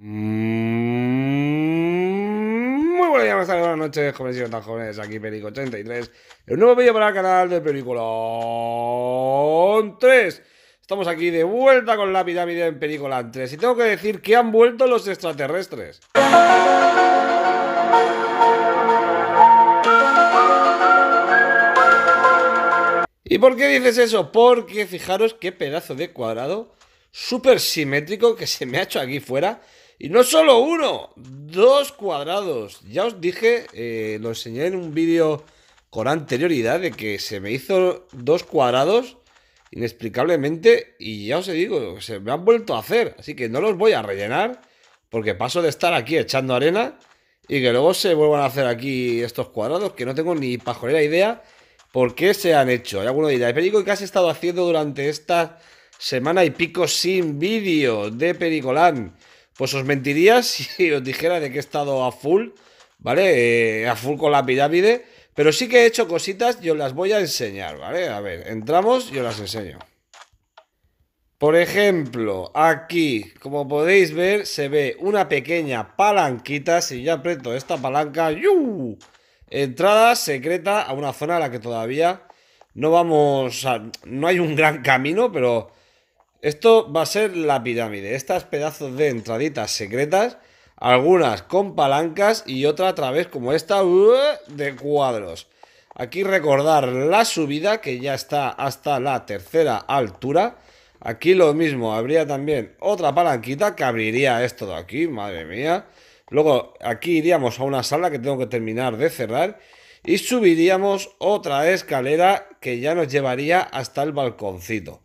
Mm, muy buenas noches, jóvenes y tan jóvenes. Aquí Perico 83. El nuevo vídeo para el canal de Peliculón 3. Estamos aquí de vuelta con la pirámide en Pericolan 3. Y tengo que decir que han vuelto los extraterrestres. ¿Y por qué dices eso? Porque fijaros qué pedazo de cuadrado súper simétrico que se me ha hecho aquí fuera y no solo uno, dos cuadrados. Ya os dije, eh, lo enseñé en un vídeo con anterioridad de que se me hizo dos cuadrados inexplicablemente y ya os digo, se me han vuelto a hacer. Así que no los voy a rellenar porque paso de estar aquí echando arena y que luego se vuelvan a hacer aquí estos cuadrados que no tengo ni pajolera idea por qué se han hecho. Hay alguno dirá, Perico, ¿qué has estado haciendo durante esta semana y pico sin vídeo de Pericolán? pues os mentiría si os dijera de que he estado a full, ¿vale? Eh, a full con la pirámide. Pero sí que he hecho cositas y os las voy a enseñar, ¿vale? A ver, entramos y os las enseño. Por ejemplo, aquí, como podéis ver, se ve una pequeña palanquita. Si yo aprieto esta palanca, ¡yu! Entrada secreta a una zona a la que todavía no vamos No hay un gran camino, pero esto va a ser la pirámide. Estas pedazos de entraditas secretas, algunas con palancas y otra a través como esta uh, de cuadros. Aquí recordar la subida que ya está hasta la tercera altura. Aquí lo mismo, habría también otra palanquita que abriría esto de aquí, madre mía. Luego aquí iríamos a una sala que tengo que terminar de cerrar y subiríamos otra escalera que ya nos llevaría hasta el balconcito.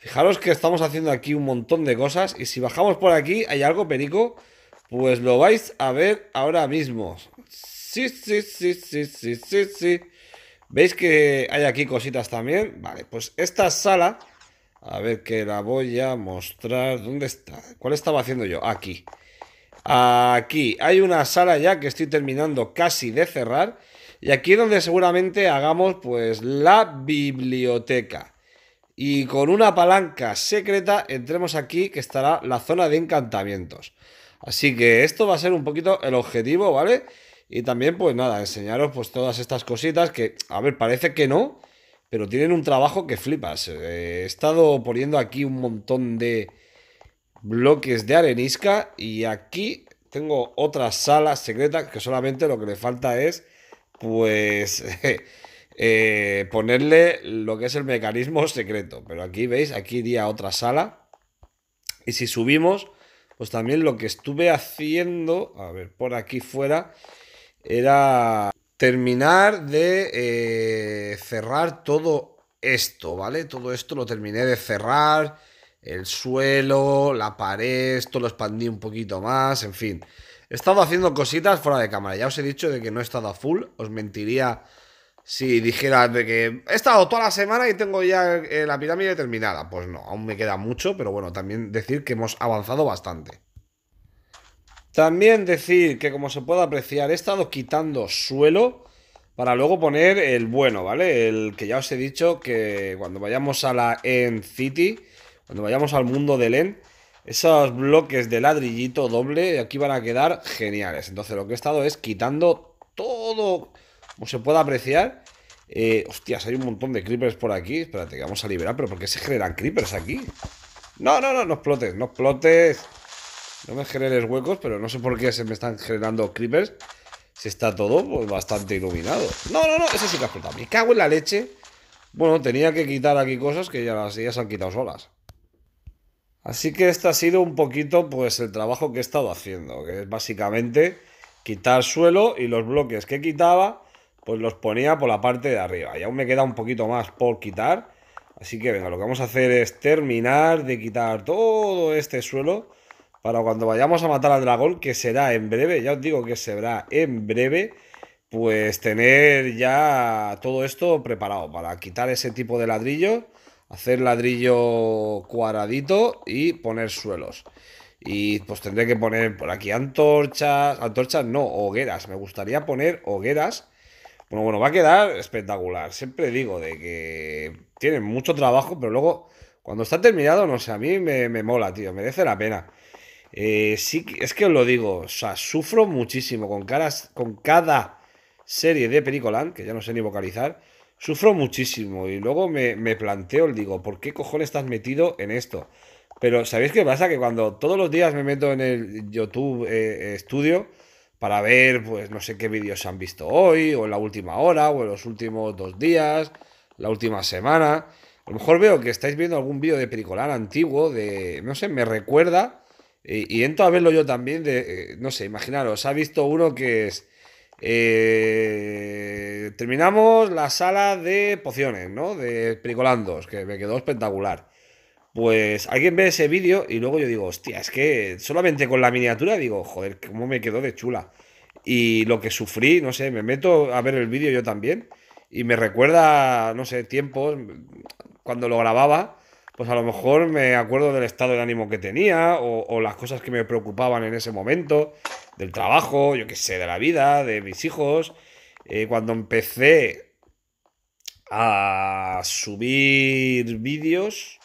Fijaros que estamos haciendo aquí un montón de cosas y si bajamos por aquí hay algo perico, pues lo vais a ver ahora mismo. Sí, sí, sí, sí, sí, sí, sí. ¿Veis que hay aquí cositas también? Vale, pues esta sala, a ver que la voy a mostrar. ¿Dónde está? ¿Cuál estaba haciendo yo? Aquí. Aquí hay una sala ya que estoy terminando casi de cerrar. Y aquí es donde seguramente hagamos pues la biblioteca. Y con una palanca secreta entremos aquí, que estará la zona de encantamientos. Así que esto va a ser un poquito el objetivo, ¿vale? Y también, pues nada, enseñaros pues todas estas cositas que, a ver, parece que no, pero tienen un trabajo que flipas. Eh, he estado poniendo aquí un montón de bloques de arenisca y aquí tengo otra sala secreta que solamente lo que le falta es, pues... Eh, eh, ponerle lo que es el mecanismo secreto. Pero aquí veis, aquí iría otra sala. Y si subimos, pues también lo que estuve haciendo, a ver, por aquí fuera, era terminar de eh, cerrar todo esto, ¿vale? Todo esto lo terminé de cerrar, el suelo, la pared, esto lo expandí un poquito más, en fin. He estado haciendo cositas fuera de cámara, ya os he dicho de que no he estado a full, os mentiría si dijeras de que he estado toda la semana y tengo ya eh, la pirámide terminada. Pues no, aún me queda mucho, pero bueno, también decir que hemos avanzado bastante. También decir que como se puede apreciar, he estado quitando suelo para luego poner el bueno, ¿vale? El que ya os he dicho que cuando vayamos a la End City, cuando vayamos al mundo del End, esos bloques de ladrillito doble aquí van a quedar geniales. Entonces lo que he estado es quitando todo como se puede apreciar, eh, hostias, hay un montón de creepers por aquí. Espérate, que vamos a liberar, pero ¿por qué se generan creepers aquí? No, no, no, no explotes, no explotes. No me generes huecos, pero no sé por qué se me están generando creepers. Si está todo pues, bastante iluminado. No, no, no, eso sí que ha explotado. Me cago en la leche. Bueno, tenía que quitar aquí cosas que ya, ya se han quitado solas. Así que este ha sido un poquito pues el trabajo que he estado haciendo, que es básicamente quitar suelo y los bloques que quitaba pues los ponía por la parte de arriba. Y aún me queda un poquito más por quitar. Así que venga, lo que vamos a hacer es terminar de quitar todo este suelo para cuando vayamos a matar al dragón, que será en breve, ya os digo que será en breve, pues tener ya todo esto preparado para quitar ese tipo de ladrillo, hacer ladrillo cuadradito y poner suelos. Y pues tendré que poner por aquí antorchas, antorchas no, hogueras, me gustaría poner hogueras bueno, bueno, va a quedar espectacular. Siempre digo de que tiene mucho trabajo, pero luego cuando está terminado, no sé, a mí me, me mola, tío, merece la pena. Eh, sí, es que os lo digo, o sea, sufro muchísimo con, caras, con cada serie de Pericolan, que ya no sé ni vocalizar, sufro muchísimo y luego me, me planteo, el digo, ¿por qué cojones estás metido en esto? Pero ¿sabéis qué pasa? Que cuando todos los días me meto en el YouTube eh, estudio para ver, pues no sé qué vídeos se han visto hoy, o en la última hora, o en los últimos dos días, la última semana. A lo mejor veo que estáis viendo algún vídeo de Pericolar antiguo, de, no sé, me recuerda, y, y entro a verlo yo también, de, eh, no sé, imaginaros, ha visto uno que es... Eh, terminamos la sala de pociones, ¿no? De Pericolandos, que me quedó espectacular. Pues alguien ve ese vídeo y luego yo digo, hostia, es que solamente con la miniatura digo, joder, cómo me quedó de chula. Y lo que sufrí, no sé, me meto a ver el vídeo yo también y me recuerda, no sé, tiempos cuando lo grababa, pues a lo mejor me acuerdo del estado de ánimo que tenía o, las cosas que me preocupaban en ese momento, del trabajo, yo qué sé, de la vida, de mis hijos. Eh, cuando empecé a subir vídeos,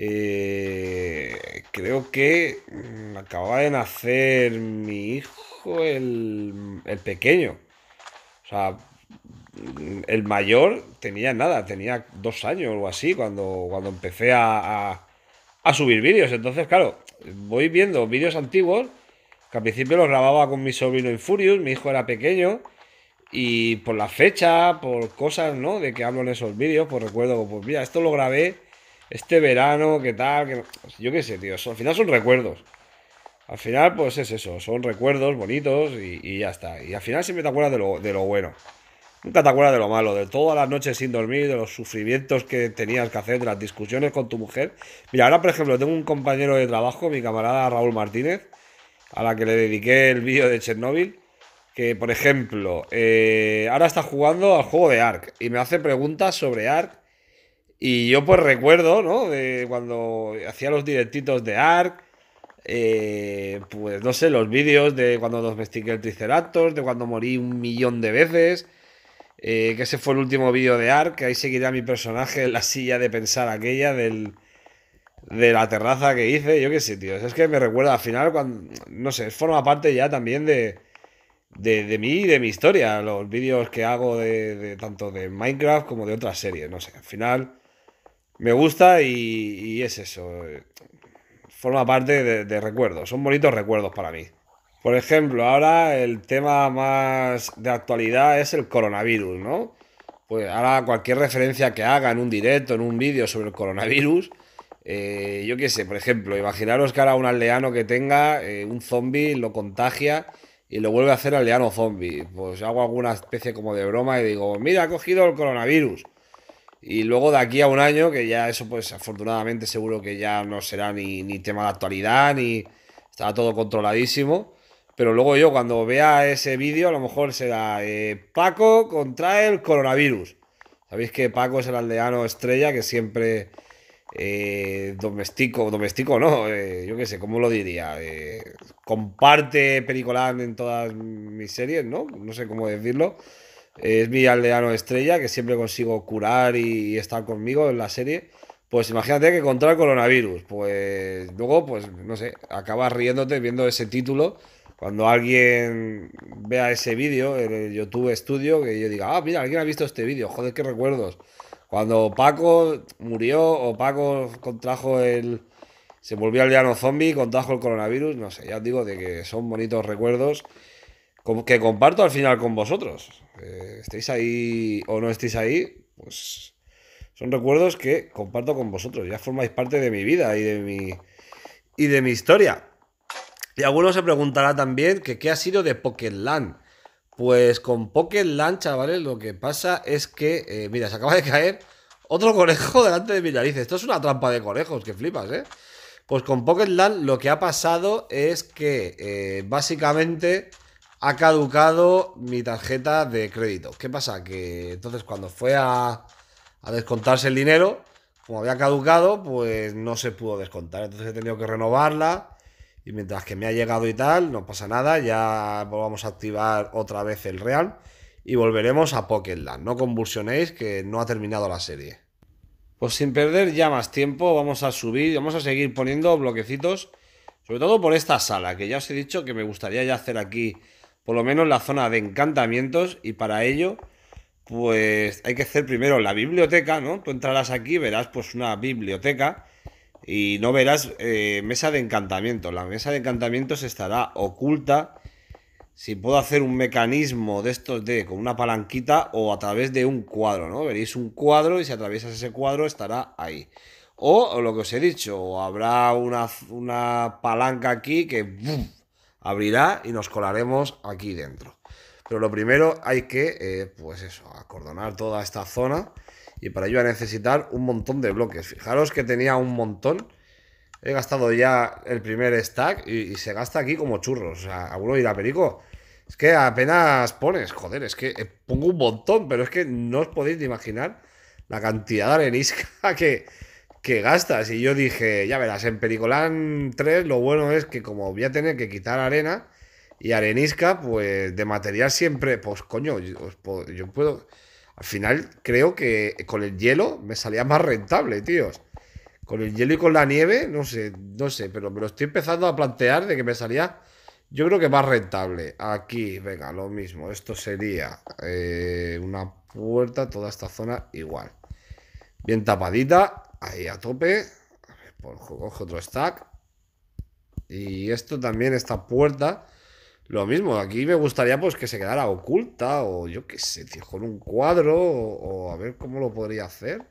eh, creo que mm, acababa de nacer mi hijo, el, pequeño. O sea, mm, el mayor tenía nada, tenía dos años o así cuando, cuando empecé a, a, subir vídeos. Entonces, claro, voy viendo vídeos antiguos que al principio los grababa con mi sobrino Furious mi hijo era pequeño. Y por la fecha, por cosas, ¿no? De que hablo en esos vídeos, pues recuerdo, pues mira, esto lo grabé este verano, qué tal, pues yo qué sé, tío, al final son recuerdos. Al final, pues es eso, son recuerdos bonitos y, ya está. Y al final siempre te acuerdas de lo, bueno. Nunca te acuerdas de lo malo, de todas las noches sin dormir, de los sufrimientos que tenías que hacer, de las discusiones con tu mujer. Mira, ahora por ejemplo tengo un compañero de trabajo, mi camarada Raúl Martínez, a la que le dediqué el vídeo de Chernóbil, que por ejemplo, eh, ahora está jugando al juego de Ark y me hace preguntas sobre Ark y yo pues recuerdo, ¿no? De cuando hacía los directitos de Ark eh, pues no sé, los vídeos de cuando domestiqué el Triceratops, de cuando morí un millón de veces, eh, que ese fue el último vídeo de Ark que ahí seguirá mi personaje en la silla de pensar aquella del, de la terraza que hice, yo qué sé, tío. Es que me recuerda al final, cuando, no sé, forma parte ya también de... De, mí y de mi historia, los vídeos que hago de, tanto de Minecraft como de otras series, no sé, al final me gusta y, es eso. Eh, forma parte de, recuerdos, son bonitos recuerdos para mí. Por ejemplo, ahora el tema más de actualidad es el coronavirus, ¿no? Pues ahora cualquier referencia que haga en un directo, en un vídeo sobre el coronavirus, eh, yo qué sé, por ejemplo, imaginaros que ahora un aldeano que tenga eh, un zombie lo contagia y lo vuelve a hacer aldeano zombie. Pues hago alguna especie como de broma y digo, mira, ha cogido el coronavirus. Y luego de aquí a un año, que ya eso, pues afortunadamente seguro que ya no será ni, tema de actualidad, ni estará todo controladísimo. Pero luego yo, cuando vea ese vídeo, a lo mejor será eh, Paco contra el coronavirus. Sabéis que Paco es el aldeano estrella que siempre eh, doméstico doméstico domestico no, eh, yo qué sé, ¿cómo lo diría? comparte Pericolán en todas mis series, ¿no? No sé cómo decirlo es mi aldeano estrella que siempre consigo curar y, estar conmigo en la serie. Pues imagínate que contra el coronavirus, pues luego, pues no sé, acabas riéndote viendo ese título. Cuando alguien vea ese vídeo en el YouTube Studio, que yo diga, ah, mira, alguien ha visto este vídeo, joder, qué recuerdos. Cuando Paco murió o Paco contrajo el. se volvió aldeano zombie, contrajo el coronavirus, no sé, ya os digo de que son bonitos recuerdos que comparto al final con vosotros. Eh, estéis ahí o no estéis ahí, pues son recuerdos que comparto con vosotros. Ya formáis parte de mi vida y de mi, y de mi historia. Y alguno se preguntará también que qué ha sido de Pocket Land. Pues con Pocket Land, chavales, lo que pasa es que, eh, mira, se acaba de caer otro conejo delante de mi nariz. Esto es una trampa de conejos, que flipas, ¿eh? Pues con Pocket Land lo que ha pasado es que eh, básicamente ha caducado mi tarjeta de crédito. ¿Qué pasa? Que entonces cuando fue a, descontarse el dinero, como había caducado, pues no se pudo descontar. Entonces he tenido que renovarla. Y mientras que me ha llegado y tal, no pasa nada. Ya volvamos a activar otra vez el Real. Y volveremos a Pokéland. No convulsionéis que no ha terminado la serie. Pues sin perder ya más tiempo, vamos a subir. Y Vamos a seguir poniendo bloquecitos. Sobre todo por esta sala, que ya os he dicho que me gustaría ya hacer aquí por lo menos la zona de encantamientos y para ello pues hay que hacer primero la biblioteca, ¿no? Tú entrarás aquí, verás pues una biblioteca y no verás eh, mesa de encantamientos. La mesa de encantamientos estará oculta. Si puedo hacer un mecanismo de estos de con una palanquita o a través de un cuadro, ¿no? Veréis un cuadro y si atraviesas ese cuadro estará ahí. O, lo que os he dicho, habrá una, una palanca aquí que abrirá y nos colaremos aquí dentro. Pero lo primero hay que, eh, pues eso, acordonar toda esta zona y para ello a necesitar un montón de bloques. Fijaros que tenía un montón. He gastado ya el primer stack y, se gasta aquí como churros. O sea, ir a Perico, es que apenas pones, joder, es que eh, pongo un montón, pero es que no os podéis imaginar la cantidad de arenisca que, que gastas. Y yo dije, ya verás, en Pericolán 3 lo bueno es que como voy a tener que quitar arena y arenisca, pues de material siempre, pues coño, yo, puedo, Al final creo que con el hielo me salía más rentable, tíos. Con el hielo y con la nieve, no sé, no sé, pero me lo estoy empezando a plantear de que me salía, yo creo que más rentable. Aquí, venga, lo mismo. Esto sería eh, una puerta, toda esta zona igual. Bien tapadita ahí a tope. Por, cojo otro stack. Y esto también, esta puerta. Lo mismo, aquí me gustaría pues que se quedara oculta o yo qué sé, tío, en un cuadro o, o, a ver cómo lo podría hacer.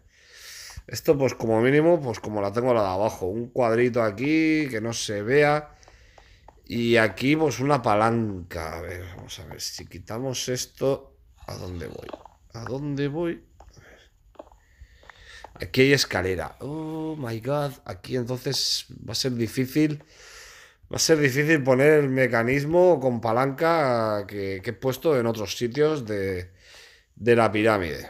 Esto pues como mínimo, pues como la tengo la de abajo, un cuadrito aquí que no se vea. Y aquí pues una palanca. A ver, vamos a ver, si quitamos esto, ¿a dónde voy? ¿A dónde voy? Aquí hay escalera. Oh my god. Aquí entonces va a ser difícil. Va a ser difícil poner el mecanismo con palanca que, he puesto en otros sitios de, de, la pirámide.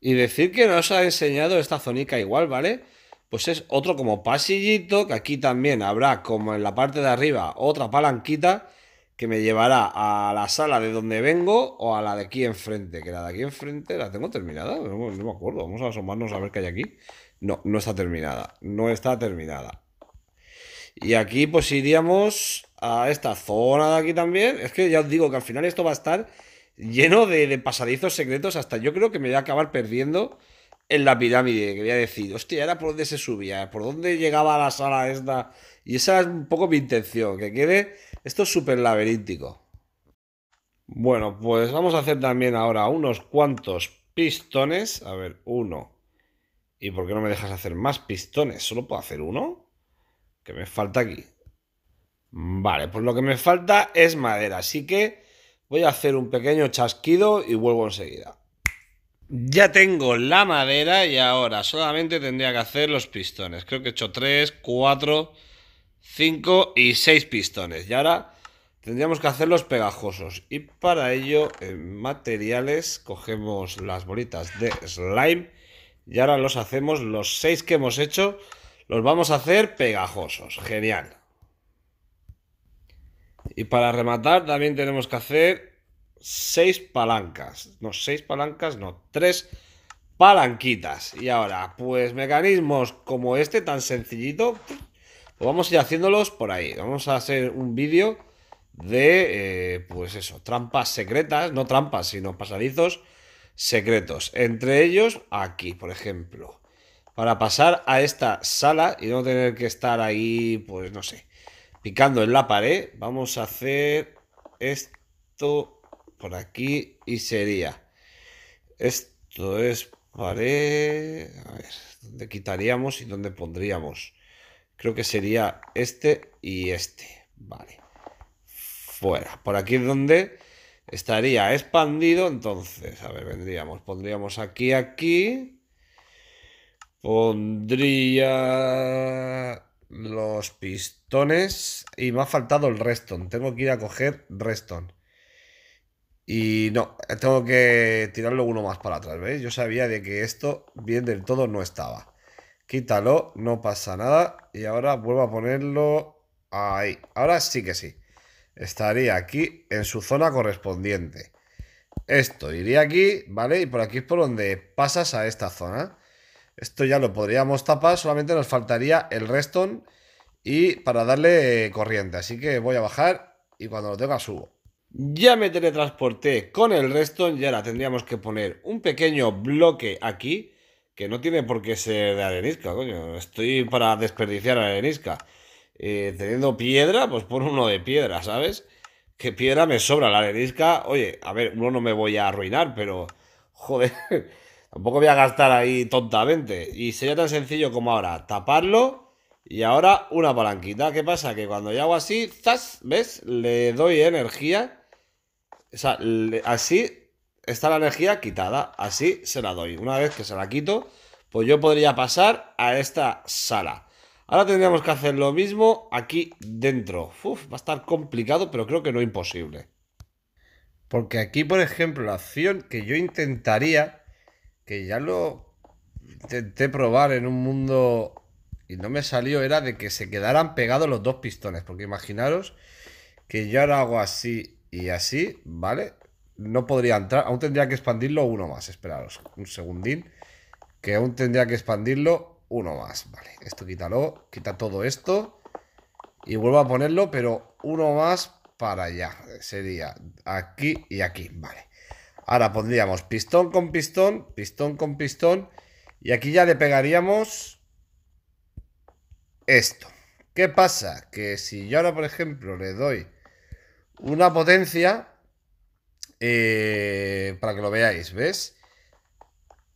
Y decir que nos ha enseñado esta zonica igual, ¿vale? Pues es otro como pasillito, que aquí también habrá como en la parte de arriba otra palanquita que me llevará a la sala de donde vengo o a la de aquí enfrente. Que la de aquí enfrente la tengo terminada, no, me acuerdo. Vamos a asomarnos a ver qué hay aquí. No, no está terminada. No está terminada. Y aquí pues iríamos a esta zona de aquí también. Es que ya os digo que al final esto va a estar lleno de, pasadizos secretos. Hasta yo creo que me voy a acabar perdiendo en la pirámide. Que voy a decir, hostia, era por dónde se subía, por dónde llegaba la sala esta. Y esa es un poco mi intención, que quede esto es súper laberíntico. Bueno, pues vamos a hacer también ahora unos cuantos pistones. A ver, uno. ¿Y por qué no me dejas hacer más pistones? ¿Solo puedo hacer uno? ¿Qué me falta aquí? Vale, pues lo que me falta es madera, así que voy a hacer un pequeño chasquido y vuelvo enseguida. Ya tengo la madera y ahora solamente tendría que hacer los pistones. Creo que he hecho tres, cuatro... 5 y 6 pistones. Y ahora tendríamos que hacerlos pegajosos. Y para ello, en materiales, cogemos las bolitas de slime. Y ahora los hacemos, los 6 que hemos hecho, los vamos a hacer pegajosos. Genial. Y para rematar también tenemos que hacer 6 palancas. No, seis palancas, no, 3 palanquitas. Y ahora, pues mecanismos como este tan sencillito, pues vamos a ir haciéndolos por ahí. Vamos a hacer un vídeo de, eh, pues eso, trampas secretas, no trampas, sino pasadizos secretos. Entre ellos, aquí, por ejemplo. Para pasar a esta sala y no tener que estar ahí, pues no sé, picando en la pared, vamos a hacer esto por aquí y sería. Esto es pared... A ver, ¿dónde quitaríamos y dónde pondríamos? Creo que sería este y este. Vale. Fuera. Por aquí es donde estaría expandido. Entonces, a ver, vendríamos. Pondríamos aquí, aquí. Pondría los pistones. Y me ha faltado el Reston. Tengo que ir a coger Reston. Y no, tengo que tirarlo uno más para atrás, ¿veis? Yo sabía de que esto bien del todo no estaba. Quítalo, no pasa nada. Y ahora vuelvo a ponerlo ahí. Ahora sí que sí. Estaría aquí en su zona correspondiente. Esto iría aquí, ¿vale? Y por aquí es por donde pasas a esta zona. Esto ya lo podríamos tapar, solamente nos faltaría el reston y para darle corriente. Así que voy a bajar y cuando lo tenga subo. Ya me teletransporté con el reston y ahora tendríamos que poner un pequeño bloque aquí que no tiene por qué ser de arenisca, coño. Estoy para desperdiciar arenisca. Eh, teniendo piedra, pues pon uno de piedra, ¿sabes? Que piedra me sobra la arenisca. Oye, a ver, uno no me voy a arruinar, pero joder, tampoco voy a gastar ahí tontamente. Y sería tan sencillo como ahora, taparlo y ahora una palanquita. ¿Qué pasa? Que cuando yo hago así, ¡zas! ¿Ves? Le doy energía. O sea, así está la energía quitada. Así se la doy. Una vez que se la quito, pues yo podría pasar a esta sala. Ahora tendríamos que hacer lo mismo aquí dentro. va a estar complicado, pero creo que no imposible. Porque aquí, por ejemplo, la acción que yo intentaría, que ya lo intenté probar en un mundo y no me salió, era de que se quedaran pegados los dos pistones. Porque imaginaros que yo ahora hago así y así, ¿vale? no podría entrar. Aún tendría que expandirlo uno más. Esperaros un segundín. Que aún tendría que expandirlo uno más. Vale, esto quítalo. Quita todo esto. Y vuelvo a ponerlo, pero uno más para allá. Sería aquí y aquí. Vale. Ahora pondríamos pistón con pistón, pistón con pistón. Y aquí ya le pegaríamos esto. ¿Qué pasa? Que si yo ahora, por ejemplo, le doy una potencia, eh, para que lo veáis, ¿ves?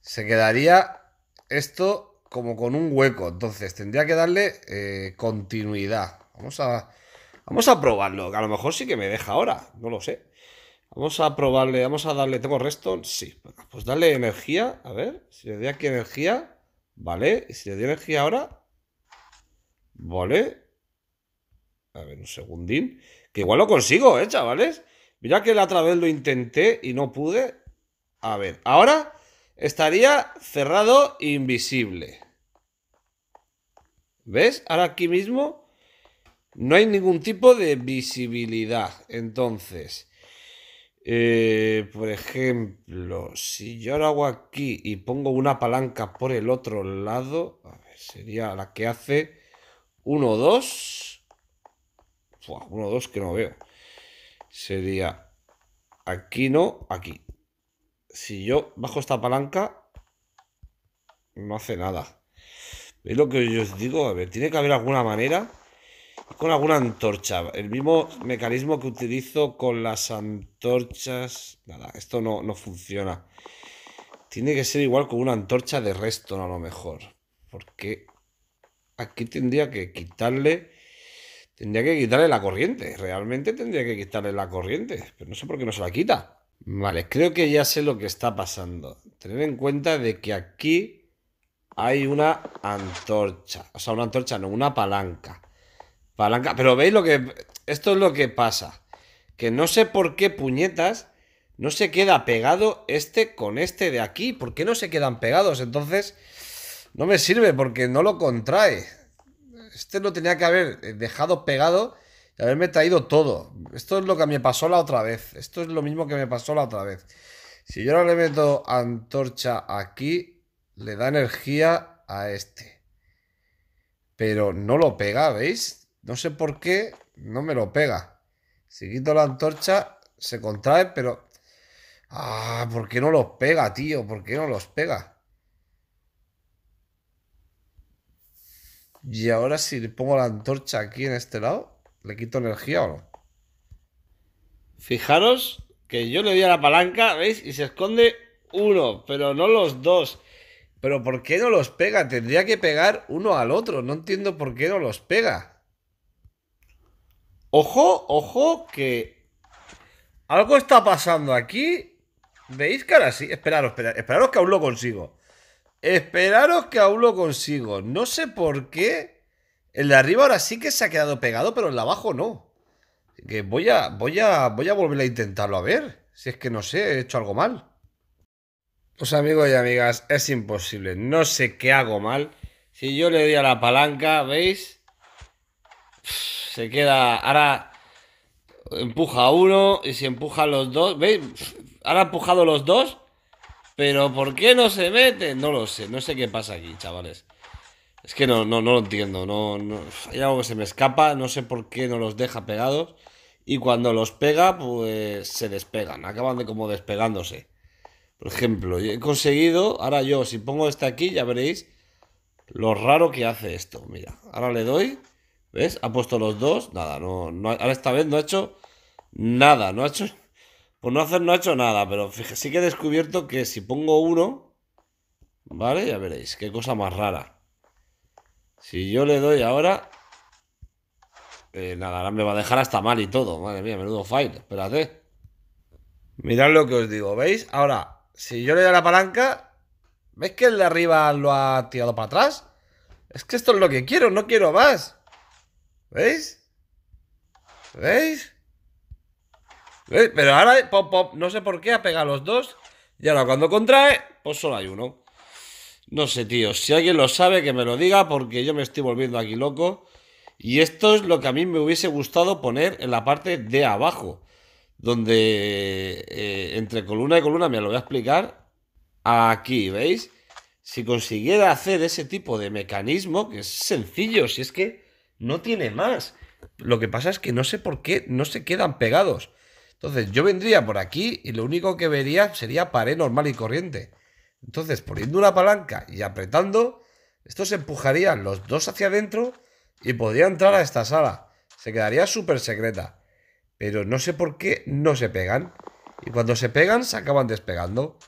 Se quedaría esto como con un hueco. Entonces tendría que darle eh, continuidad. Vamos a, vamos a probarlo. A lo mejor sí que me deja ahora. No lo sé. Vamos a probarle. Vamos a darle. ¿Tengo resto? Sí. Pues darle energía. A ver. Si le doy aquí energía. Vale. Y si le doy energía ahora. Vale. A ver, un segundín. Que igual lo consigo, ¿eh, chavales? Mira que la otra vez lo intenté y no pude. A ver, ahora estaría cerrado invisible. ¿Ves? Ahora aquí mismo no hay ningún tipo de visibilidad. Entonces, eh, por ejemplo, si yo ahora hago aquí y pongo una palanca por el otro lado, sería la que hace 1, 2. 1, 2 que no veo sería aquí no, aquí. Si yo bajo esta palanca, no hace nada. ¿Veis lo que yo os digo? A ver, tiene que haber alguna manera con alguna antorcha. El mismo mecanismo que utilizo con las antorchas. Nada, esto no, funciona. Tiene que ser igual con una antorcha de resto, a lo mejor. Porque aquí tendría que quitarle Tendría que quitarle la corriente. Realmente tendría que quitarle la corriente. Pero no sé por qué no se la quita. Vale, creo que ya sé lo que está pasando. Tener en cuenta de que aquí hay una antorcha. O sea, una antorcha, no, una palanca. Palanca. Pero veis lo que... Esto es lo que pasa. Que no sé por qué puñetas no se queda pegado este con este de aquí. ¿Por qué no se quedan pegados? Entonces, no me sirve porque no lo contrae. Este lo tenía que haber eh, dejado pegado y haberme traído todo. Esto es lo que me pasó la otra vez. Esto es lo mismo que me pasó la otra vez. Si yo ahora le meto antorcha aquí, le da energía a este. Pero no lo pega, ¿veis? No sé por qué no me lo pega. Si quito la antorcha, se contrae, pero... Ah, ¿por qué no los pega, tío? ¿Por qué no los pega? Y ahora si le pongo la antorcha aquí en este lado, ¿le quito energía o no? Fijaros que yo le doy a la palanca, ¿veis? Y se esconde uno, pero no los dos. Pero ¿por qué no los pega? Tendría que pegar uno al otro. No entiendo por qué no los pega. Ojo, ojo, que algo está pasando aquí. ¿Veis que ahora sí? Esperaros, esperaros, esperaros que aún lo consigo. Esperaros que aún lo consigo. No sé por qué. El de arriba ahora sí que se ha quedado pegado, pero el de abajo no. que voy a, voy a, voy a volver a intentarlo a ver. Si es que no sé, he hecho algo mal. Pues amigos y amigas, es imposible. No sé qué hago mal. Si yo le doy a la palanca, ¿veis? Se queda... Ahora empuja uno y si empuja los dos... ¿Veis? Ahora ha empujado los dos pero ¿por qué no se mete? No lo sé, no sé qué pasa aquí, chavales. Es que no, no, no lo entiendo. No, hay algo que se me escapa, no sé por qué no los deja pegados. Y cuando los pega, pues se despegan, acaban de como despegándose. Por ejemplo, he conseguido, ahora yo, si pongo este aquí, ya veréis lo raro que hace esto. Mira, ahora le doy, ¿ves? Ha puesto los dos, nada, no, no ahora esta vez no ha hecho nada, no ha hecho pues no, hacer, no ha hecho nada, pero fíjese sí que he descubierto que si pongo uno, ¿vale? Ya veréis, qué cosa más rara. Si yo le doy ahora... Eh, nada, ahora me va a dejar hasta mal y todo. Madre mía, menudo fail, Espérate. Mirad lo que os digo, ¿veis? Ahora, si yo le doy a la palanca... ¿Veis que el de arriba lo ha tirado para atrás? Es que esto es lo que quiero, no quiero más. ¿Veis? ¿Veis? Eh, pero ahora, eh, pop, pop, no sé por qué, ha pegado los dos. Y ahora cuando contrae, pues solo hay uno. No sé, tío. Si alguien lo sabe, que me lo diga, porque yo me estoy volviendo aquí loco. Y esto es lo que a mí me hubiese gustado poner en la parte de abajo. Donde eh, entre columna y columna, me lo voy a explicar. Aquí, ¿veis? Si consiguiera hacer ese tipo de mecanismo, que es sencillo, si es que no tiene más. Lo que pasa es que no sé por qué no se quedan pegados. Entonces, yo vendría por aquí y lo único que vería sería pared normal y corriente. Entonces, poniendo una palanca y apretando, estos empujarían los dos hacia adentro y podría entrar a esta sala. Se quedaría súper secreta. Pero no sé por qué no se pegan. Y cuando se pegan, se acaban despegando.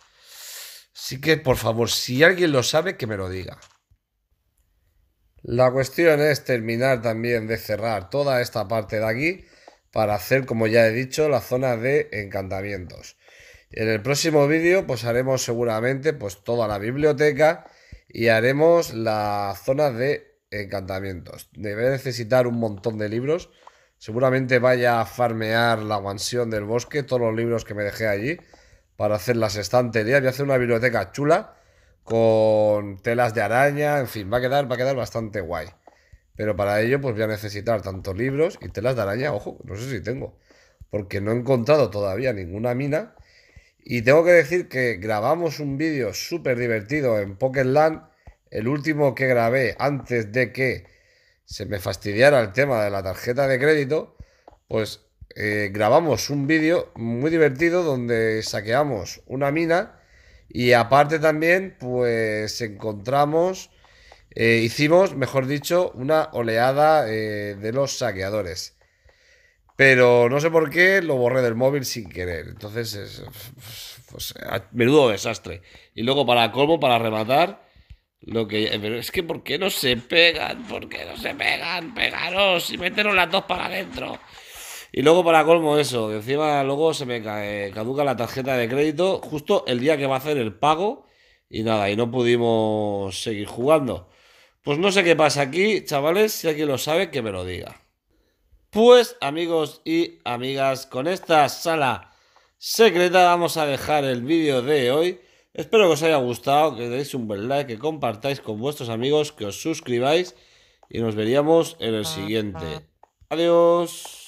Así que, por favor, si alguien lo sabe, que me lo diga. La cuestión es terminar también de cerrar toda esta parte de aquí para hacer, como ya he dicho, la zona de encantamientos. En el próximo vídeo pues haremos seguramente pues toda la biblioteca y haremos la zona de encantamientos. Debe necesitar un montón de libros. Seguramente vaya a farmear la mansión del bosque, todos los libros que me dejé allí para hacer las estanterías. Voy a hacer una biblioteca chula con telas de araña, en fin, va a quedar, va a quedar bastante guay. Pero para ello, pues voy a necesitar tantos libros y telas de araña. Ojo, no sé si tengo. Porque no he encontrado todavía ninguna mina. Y tengo que decir que grabamos un vídeo súper divertido en Pokerland, El último que grabé antes de que se me fastidiara el tema de la tarjeta de crédito. Pues eh, grabamos un vídeo muy divertido donde saqueamos una mina. Y aparte también, pues encontramos eh, hicimos, mejor dicho, una oleada eh, de los saqueadores. Pero no sé por qué lo borré del móvil sin querer. Entonces, es, pues, menudo desastre. Y luego, para colmo, para rematar, lo que. Eh, es que, ¿por qué no se pegan? ¿Por qué no se pegan? Pegaros y meteros las dos para adentro. Y luego, para colmo, eso. Encima, luego se me cae, caduca la tarjeta de crédito justo el día que va a hacer el pago. Y nada, y no pudimos seguir jugando. Pues no sé qué pasa aquí, chavales. Si alguien lo sabe, que me lo diga. Pues amigos y amigas, con esta sala secreta vamos a dejar el vídeo de hoy. Espero que os haya gustado, que deis un buen like, que compartáis con vuestros amigos, que os suscribáis y nos veríamos en el siguiente. Adiós.